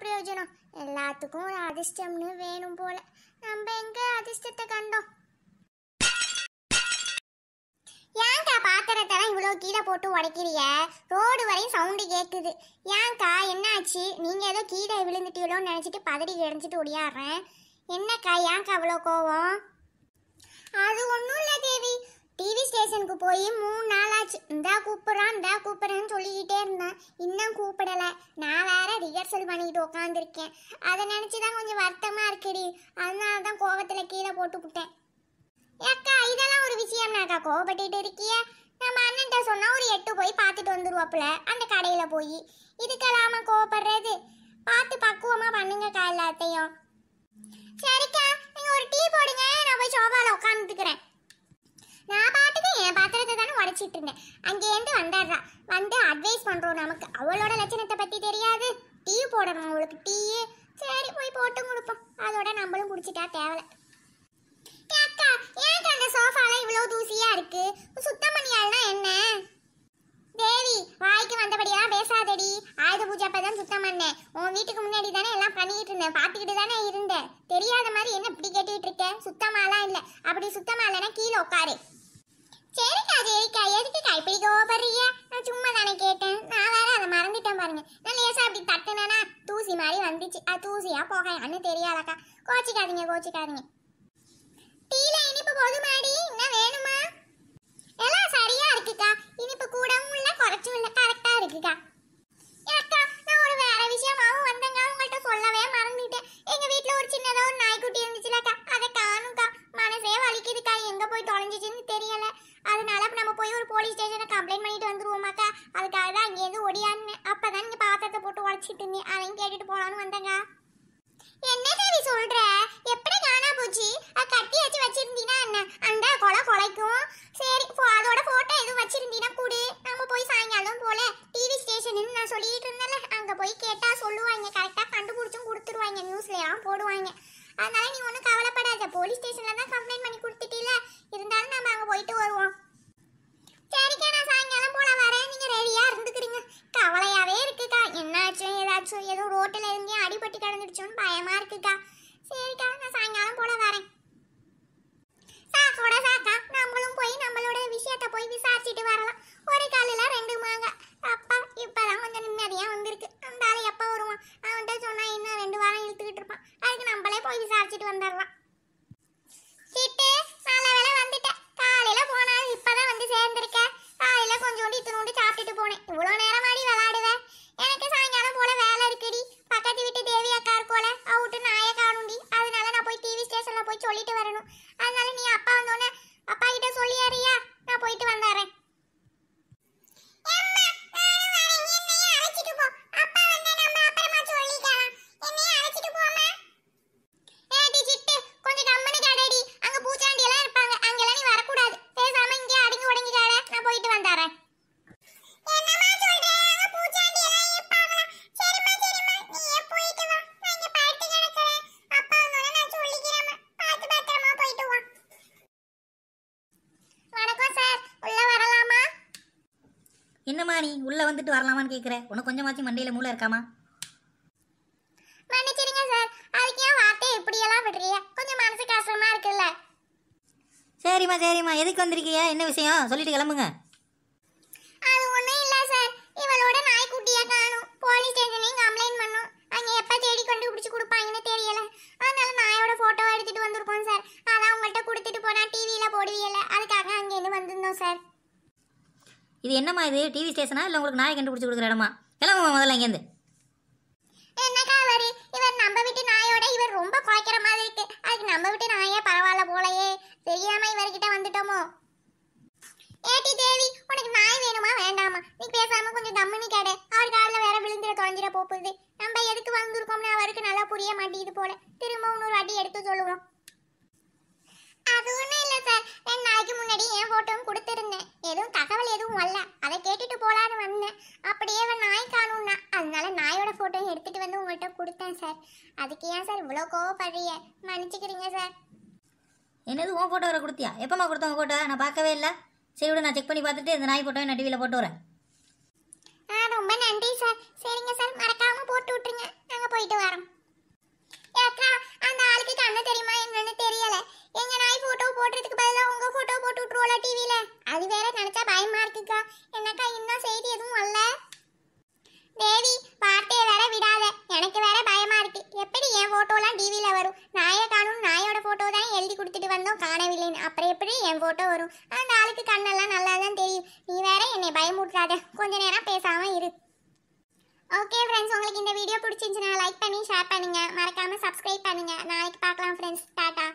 பிரயோஜனம் எல்லாத்துக்கும் ஒரு அதிர்ஷ்டம்னு வேணும் போல நம்ம எங்க அதிர்ஷ்டத்தை கண்டோம் ஏன்க்கா பாத்திரத்தெல்லாம் இவ்வளோ கீழே போட்டு உடைக்கிறிய ரோடு வரையும் சவுண்டு கேட்குது ஏன்க்கா என்னாச்சு நீங்கள் ஏதோ கீழே விழுந்துட்டீங்களோன்னு நினச்சிட்டு பதறி இடைஞ்சிட்டு ஒடியாடுறேன் என்னக்கா ஏன்க்கா அவ்வளோ கோவம் அது ஒன்றும் இல்லை தேவி டிவி ஸ்டேஷனுக்கு போய் மூணு நாள் ஆச்சு இந்தா கூப்பிட்றான் இந்தா கூப்பிட்றேன்னு சொல்லிக்கிட்டே இருந்தேன் இன்னும் கூப்பிடலை நான் ரிஹர்சல் பண்ணிக்கிட்டு உட்காந்துருக்கேன் அதை நினச்சி தான் கொஞ்சம் வருத்தமாக இருக்குடி அதனால தான் கோவத்தில் கீழே போட்டு விட்டேன் ஏக்கா இதெல்லாம் ஒரு விஷயம்னாக்கா கோவப்பட்டுட்டு இருக்கிய நம்ம அண்ணன்ட்ட சொன்னால் ஒரு எட்டு போய் பார்த்துட்டு வந்துருவாப்புல அந்த கடையில் போய் இதுக்கெல்லாமா கோவப்படுறது பார்த்து பக்குவமாக பண்ணுங்கக்கா எல்லாத்தையும் சரிக்கா நீங்கள் ஒரு டீ போடுங்க நான் போய் சோபாவில் உட்காந்துக்கிறேன் நான் பாட்டுக்கு என் பாத்திரத்தை தானே உடச்சிட்டு இருந்தேன் அங்கேருந்து வந்துடுறா வந்து அட்வைஸ் பண்ணுறோம் நமக்கு அவ்வளோ போடணும் உங்களுக்கு டீயே சரி போய் போட்டும் கொடுப்போம் அதோட நம்மளும் குடிச்சிட்டா தேவலை அக்கா ஏன் அந்த சோஃபாலாம் இவ்வளோ தூசியா இருக்கு சுத்தம் பண்ணியாள்னா என்ன தேவி வாய்க்கு வந்தபடியெல்லாம் பேசாதடி ஆயுத பூஜை அப்பதான் சுத்தம் பண்ணேன் உன் வீட்டுக்கு முன்னாடி தானே எல்லாம் பண்ணிட்டு இருந்தேன் பார்த்துக்கிட்டு தானே இருந்தேன் தெரியாத மாதிரி என்ன இப்படி கேட்டுக்கிட்டு இருக்கேன் சுத்தமாலாம் இல்லை அப்படி சுத்தமா இல்லைன்னா கீழே உட்காரு சரிக்கா சரிக்கா எதுக்குக்கா இப்படி கோபடுறீங்க நான் சும்மா தானே கேட்டேன் நான் வேற அதை மறந்துட்டேன் பாருங்க நான் லேசா அப்படி தட்டுனா தூசி மாதிரி வந்துச்சு அது தூசியா போகையான்னு தெரியாதக்கா கோச்சிக்காதீங்க கோச்சிக்காதீங்க டீல இனிப்பு போதுமாடி இன்னும் வேணுமா எல்லாம் சரியா இருக்குக்கா இனிப்பு கூடவும் இல்லை குறைச்சும் இல்லை கரெக்டா இருக்குக்கா அதனால நம்ம போய் ஒரு போலீஸ் ஸ்டேஷனை கம்ப்ளைண்ட் பண்ணிட்டு வந்துருவோமாக்கா அதுக்காக தான் அங்கேருந்து ஒடியான்னு அப்போ தான் நீங்கள் பாத்திரத்தை போட்டு உடச்சிட்டு இருந்தீங்க அதையும் கேட்டுட்டு போகலான்னு வந்தேங்க என்ன தேவி சொல்ற எப்படி காணா போச்சு கட்டி வச்சு வச்சிருந்தீனா என்ன அந்த கொலை கொலைக்கும் சரி அதோட போட்டோ எதுவும் வச்சிருந்தீனா கூடு நம்ம போய் சாயங்காலம் போல டிவி ஸ்டேஷன் நான் சொல்லிட்டு இருந்தேன்ல அங்க போய் கேட்டா சொல்லுவாங்க கரெக்டா கண்டுபிடிச்சும் கொடுத்துருவாங்க நியூஸ்லயா போடுவாங்க அதனால நீ ஒன்றும் கவலைப்படாத போலீஸ் ஸ்டேஷன்ல தான் கம்ப்ளைண்ட் பண்ணி கொடுத்துட்டீல இருந்தாலும் நம்ம அங்கே போயிட்டு வருவோம் சரிக்கா நான் சாயங்காலம் போல வரேன் நீங்க ரெடியா இருந்துக்கிறீங்க கவலையாவே இருக்குக்கா என்னாச்சும் ஏதாச்சும் ஏதோ ரோட்டில் எங்கேயும் அடிபட்டு கிடந்துடுச்சோன்னு பயமா இருக்குக்கா போயிட்டு வந்தாராம் என்னம்மா நீ உள்ளே வந்துட்டு வரலாமான்னு கேட்குற உனக்கு கொஞ்சமாச்சும் மண்டையில் மூளை இருக்காமா மன்னிச்சிடுங்க சார் அதுக்கு ஏன் வார்த்தையை இப்படியெல்லாம் விடுறீங்க கொஞ்சம் மனசு கஷ்டமா இருக்குல்ல சரிம்மா சரிம்மா எதுக்கு வந்திருக்கியா என்ன விஷயம் சொல்லிட்டு கிளம்புங்க அது ஒன்றும் இல்லை சார் இவளோட நாய்க்குட்டியை காணும் போலீஸ் ஸ்டேஷனையும் கம்ப்ளைண்ட் பண்ணும் அங்கே எப்போ தேடி கொண்டு பிடிச்சி கொடுப்பாங்கன்னு இது என்னமா இது டிவி ஸ்டேஷனா இல்லை உங்களுக்கு நாயை கண்டுபிடிச்சி கொடுக்குற இடமா கிளம்புமா முதல்ல இங்கேருந்து என்னக்கா இவர் இவர் நம்ம வீட்டு நாயோட இவர் ரொம்ப குறைக்கிற மாதிரி இருக்கு அதுக்கு நம்ம வீட்டு நாயே பரவாயில்ல போலயே தெரியாம இவர்கிட்ட வந்துட்டோமோ ஏட்டி தேவி உனக்கு நாய் வேணுமா வேண்டாமா நீ பேசாம கொஞ்சம் தம்முன்னு கேடு அவர் காலில் வேற விழுந்துட தொலைஞ்சிட போகுது நம்ம எதுக்கு வந்திருக்கோம்னு அவருக்கு நல்லா புரிய மாட்டேங்குது போல திரும்ப இன்னொரு அடி எடுத்து சொல்லுவோம் அதுவுமே இல்ல சார் ரெண்டு நாளைக்கு முன்னாடி என் போட்டோவும் கொடுத்துருந்தேன் எதுவும் தகவல் எதுவும் வரல அதை கேட்டுட்டு போலான்னு வந்தேன் அப்படியே அவன் நாய் காணும்னா அதனால நாயோட ஃபோட்டோ எடுத்துட்டு வந்து உங்கள்கிட்ட கொடுத்தேன் சார் அதுக்கு ஏன் சார் இவ்வளோ கோவப்படுறீங்க மன்னிச்சுக்கிறீங்க சார் என்னது உன் ஃபோட்டோ வர கொடுத்தியா எப்போம்மா கொடுத்தவங்க ஃபோட்டோ நான் பார்க்கவே இல்லை சரி விட நான் செக் பண்ணி பார்த்துட்டு இந்த நாய் ஃபோட்டோ நான் போட்டு வரேன் ஆ ரொம்ப நன்றி சார் சரிங்க சார் மறக்காமல் போட்டு விட்டுருங்க நாங்கள் போயிட்டு வரோம் அக்கா அந்த ஆளுக்கு இன்னும் காணவில்லை அப்புறம் எப்படி என் ஃபோட்டோ வரும் அந்த ஆளுக்கு கண்ணெல்லாம் நல்லா தான் தெரியும் நீ வேற என்னை பயமுட்றாத கொஞ்ச நேரம் பேசாமல் இரு ஓகே ஃப்ரெண்ட்ஸ் உங்களுக்கு இந்த வீடியோ பிடிச்சிருந்துச்சுன்னா லைக் பண்ணி ஷேர் பண்ணுங்கள் மறக்காமல் சப்ஸ்கிரைப் பண்ணுங்கள் நாளைக்கு பார்க்கலாம் ஃப்ரெண்ட்ஸ் டாட்டா